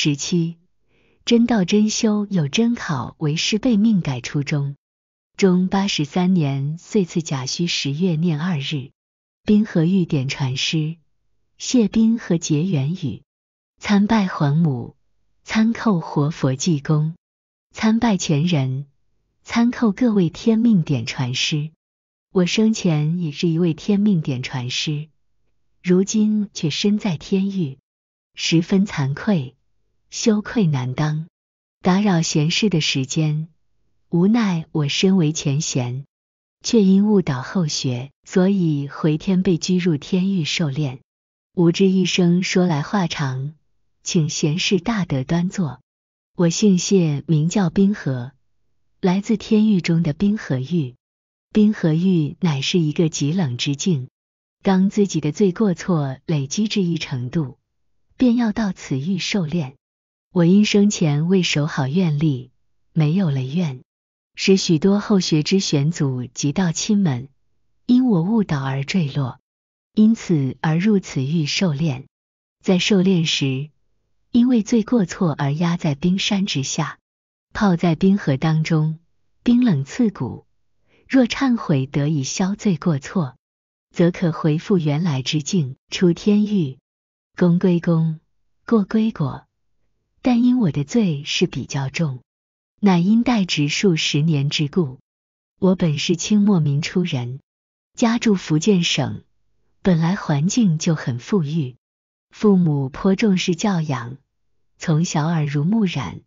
十七，真道真修有真考，为师备命改初衷。中八十三年，岁次甲戌十月廿二日，冰河玉典传师谢冰河结缘语：参拜皇母，参叩活佛济公，参拜前人，参叩各位天命点传师。我生前也是一位天命点传师，如今却身在天狱，十分惭愧。羞愧难当，打扰贤士的时间。无奈我身为前贤，却因误导后学，所以回天被拘入天狱受炼。吾知一生说来话长，请贤士大德端坐。我姓谢，名叫冰河，来自天狱中的冰河域。冰河域乃是一个极冷之境。当自己的罪过错累积至一程度，便要到此狱受炼。我因生前未守好愿力，没有了愿，使许多后学之玄祖及道亲们，因我误导而坠落，因此而入此狱受炼。在受炼时，因为罪过错而压在冰山之下，泡在冰河当中，冰冷刺骨。若忏悔得以消罪过错，则可回复原来之境，出天狱，功归功，过归过。但因我的罪是比较重，乃因代职数十年之故。我本是清末民初人，家住福建省，本来环境就很富裕，父母颇重视教养，从小耳濡目染，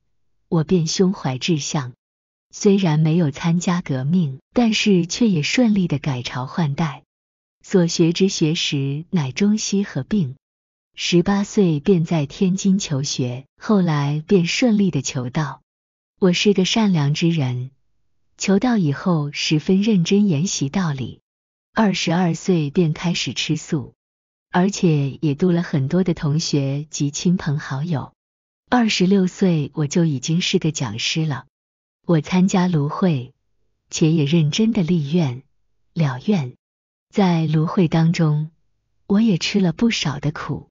我便胸怀志向。虽然没有参加革命，但是却也顺利的改朝换代。所学之学识乃中西合并。十八岁便在天津求学，后来便顺利的求道。我是个善良之人，求道以后十分认真研习道理。二十二岁便开始吃素，而且也度了很多的同学及亲朋好友。二十六岁我就已经是个讲师了。我参加芦荟，且也认真的立愿了愿。在芦荟当中，我也吃了不少的苦。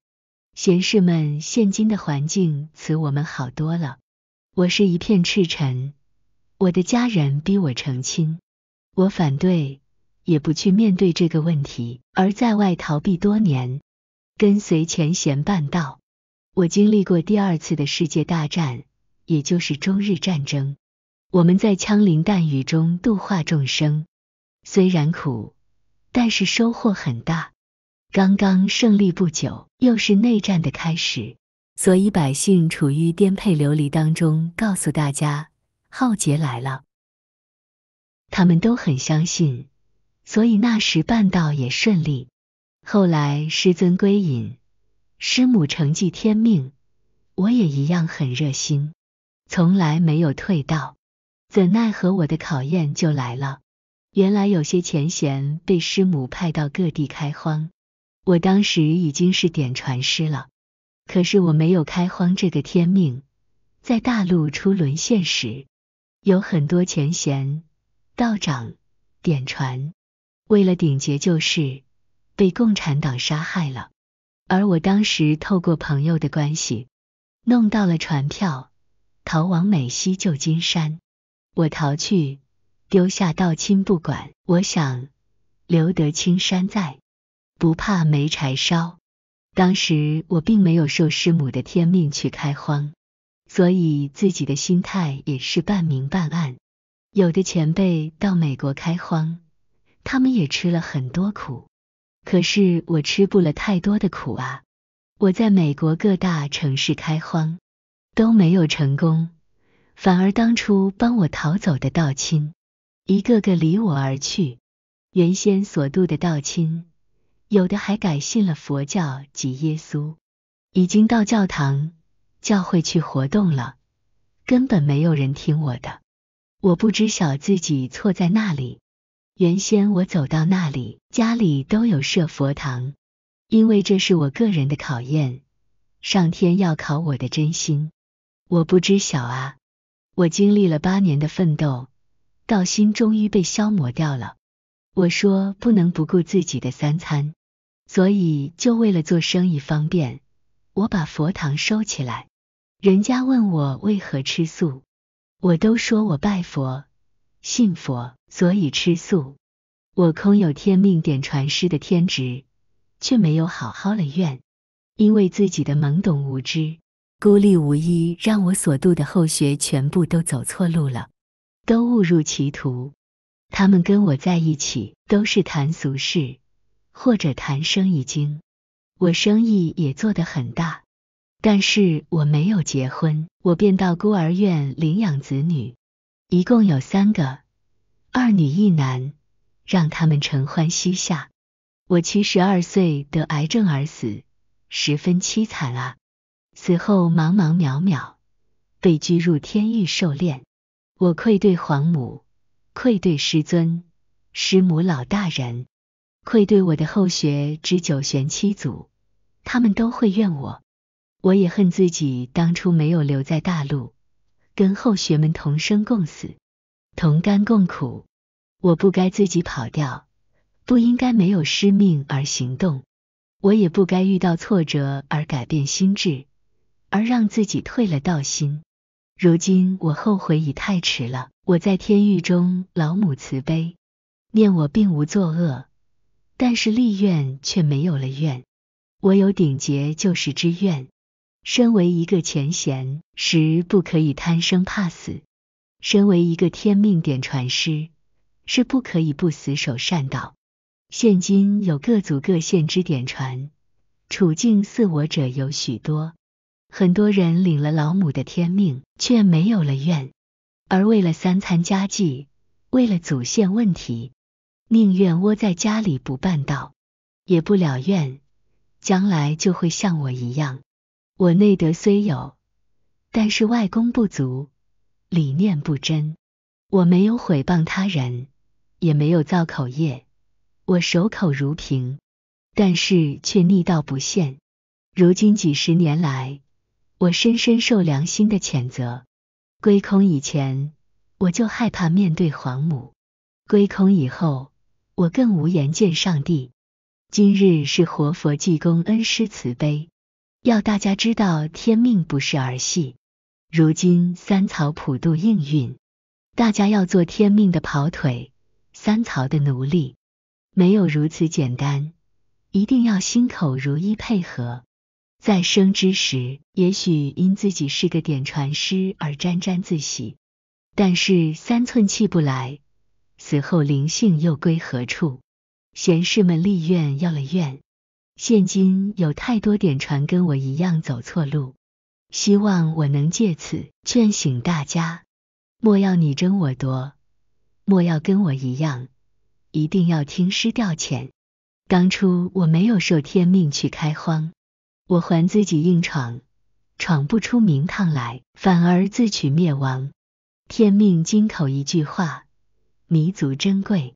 贤士们，现今的环境比我们好多了。我是一片赤诚，我的家人逼我成亲，我反对，也不去面对这个问题，而在外逃避多年，跟随前贤办道。我经历过第二次的世界大战，也就是中日战争，我们在枪林弹雨中度化众生，虽然苦，但是收获很大。刚刚胜利不久，又是内战的开始，所以百姓处于颠沛流离当中。告诉大家，浩劫来了。他们都很相信，所以那时办道也顺利。后来师尊归隐，师母承继天命，我也一样很热心，从来没有退道。怎奈何我的考验就来了，原来有些前贤被师母派到各地开荒。我当时已经是点传师了，可是我没有开荒这个天命。在大陆初沦陷时，有很多前贤道长点传，为了顶劫救世，被共产党杀害了。而我当时透过朋友的关系，弄到了船票，逃往美西旧金山。我逃去，丢下道亲不管。我想留得青山在。不怕没柴烧。当时我并没有受师母的天命去开荒，所以自己的心态也是半明半暗。有的前辈到美国开荒，他们也吃了很多苦。可是我吃不了太多的苦啊！我在美国各大城市开荒都没有成功，反而当初帮我逃走的道亲，一个个离我而去。原先所渡的道亲。有的还改信了佛教及耶稣，已经到教堂、教会去活动了，根本没有人听我的。我不知晓自己错在哪里。原先我走到那里，家里都有设佛堂，因为这是我个人的考验，上天要考我的真心。我不知晓啊！我经历了八年的奋斗，道心终于被消磨掉了。我说不能不顾自己的三餐。所以，就为了做生意方便，我把佛堂收起来。人家问我为何吃素，我都说我拜佛、信佛，所以吃素。我空有天命点传师的天职，却没有好好了愿，因为自己的懵懂无知、孤立无依，让我所度的后学全部都走错路了，都误入歧途。他们跟我在一起，都是谈俗事。或者谈生意经，我生意也做得很大，但是我没有结婚，我便到孤儿院领养子女，一共有三个，二女一男，让他们承欢膝下。我七十二岁得癌症而死，十分凄惨啊！死后茫茫渺渺，被拘入天狱受炼。我愧对皇母，愧对师尊、师母老大人。愧对我的后学之九玄七祖，他们都会怨我。我也恨自己当初没有留在大陆，跟后学们同生共死，同甘共苦。我不该自己跑掉，不应该没有师命而行动。我也不该遇到挫折而改变心智，而让自己退了道心。如今我后悔已太迟了。我在天狱中，老母慈悲，念我并无作恶。但是立愿却没有了愿，我有顶节救世之愿。身为一个前贤，实不可以贪生怕死；身为一个天命点传师，是不可以不死守善道。现今有各族各县之点传，处境似我者有许多，很多人领了老母的天命，却没有了愿，而为了三餐佳绩，为了祖先问题。宁愿窝在家里不办道，也不了愿，将来就会像我一样。我内德虽有，但是外功不足，理念不真。我没有毁谤他人，也没有造口业，我守口如瓶，但是却逆道不现。如今几十年来，我深深受良心的谴责。归空以前，我就害怕面对皇母；归空以后，我更无颜见上帝。今日是活佛济公恩师慈悲，要大家知道天命不是儿戏。如今三曹普渡应运，大家要做天命的跑腿，三曹的奴隶。没有如此简单，一定要心口如一配合。在生之时，也许因自己是个点传师而沾沾自喜，但是三寸气不来。死后灵性又归何处？贤士们立愿要了愿。现今有太多点传跟我一样走错路，希望我能借此劝醒大家，莫要你争我夺，莫要跟我一样，一定要听师调遣。当初我没有受天命去开荒，我还自己硬闯，闯不出名堂来，反而自取灭亡。天命金口一句话。弥足珍贵，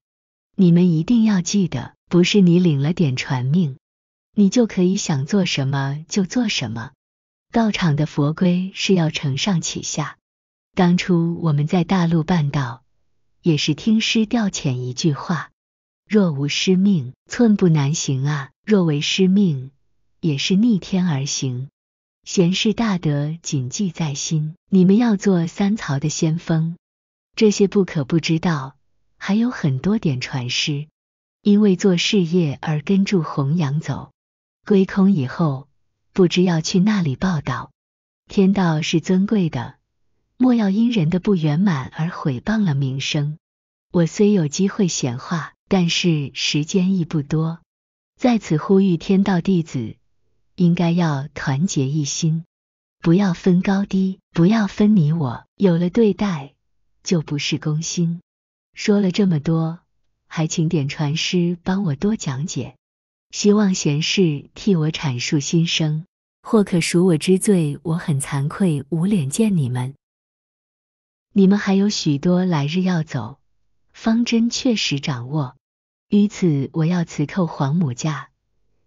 你们一定要记得，不是你领了点传命，你就可以想做什么就做什么。道场的佛规是要承上启下。当初我们在大陆办道，也是听师调遣一句话：若无师命，寸步难行啊。若为师命，也是逆天而行。贤士大德谨记在心，你们要做三曹的先锋，这些不可不知道。还有很多点传师，因为做事业而跟住弘扬走，归空以后不知要去那里报道。天道是尊贵的，莫要因人的不圆满而毁谤了名声。我虽有机会显化，但是时间亦不多，在此呼吁天道弟子，应该要团结一心，不要分高低，不要分你我，有了对待就不是攻心。说了这么多，还请点传师帮我多讲解，希望贤士替我阐述心声，或可赎我之罪。我很惭愧，无脸见你们。你们还有许多来日要走，方针确实掌握于此。我要辞叩皇母驾，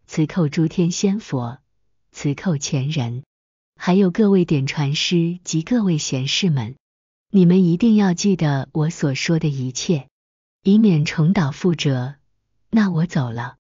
辞叩诸天仙佛，辞叩前人，还有各位点传师及各位贤士们。你们一定要记得我所说的一切，以免重蹈覆辙。那我走了。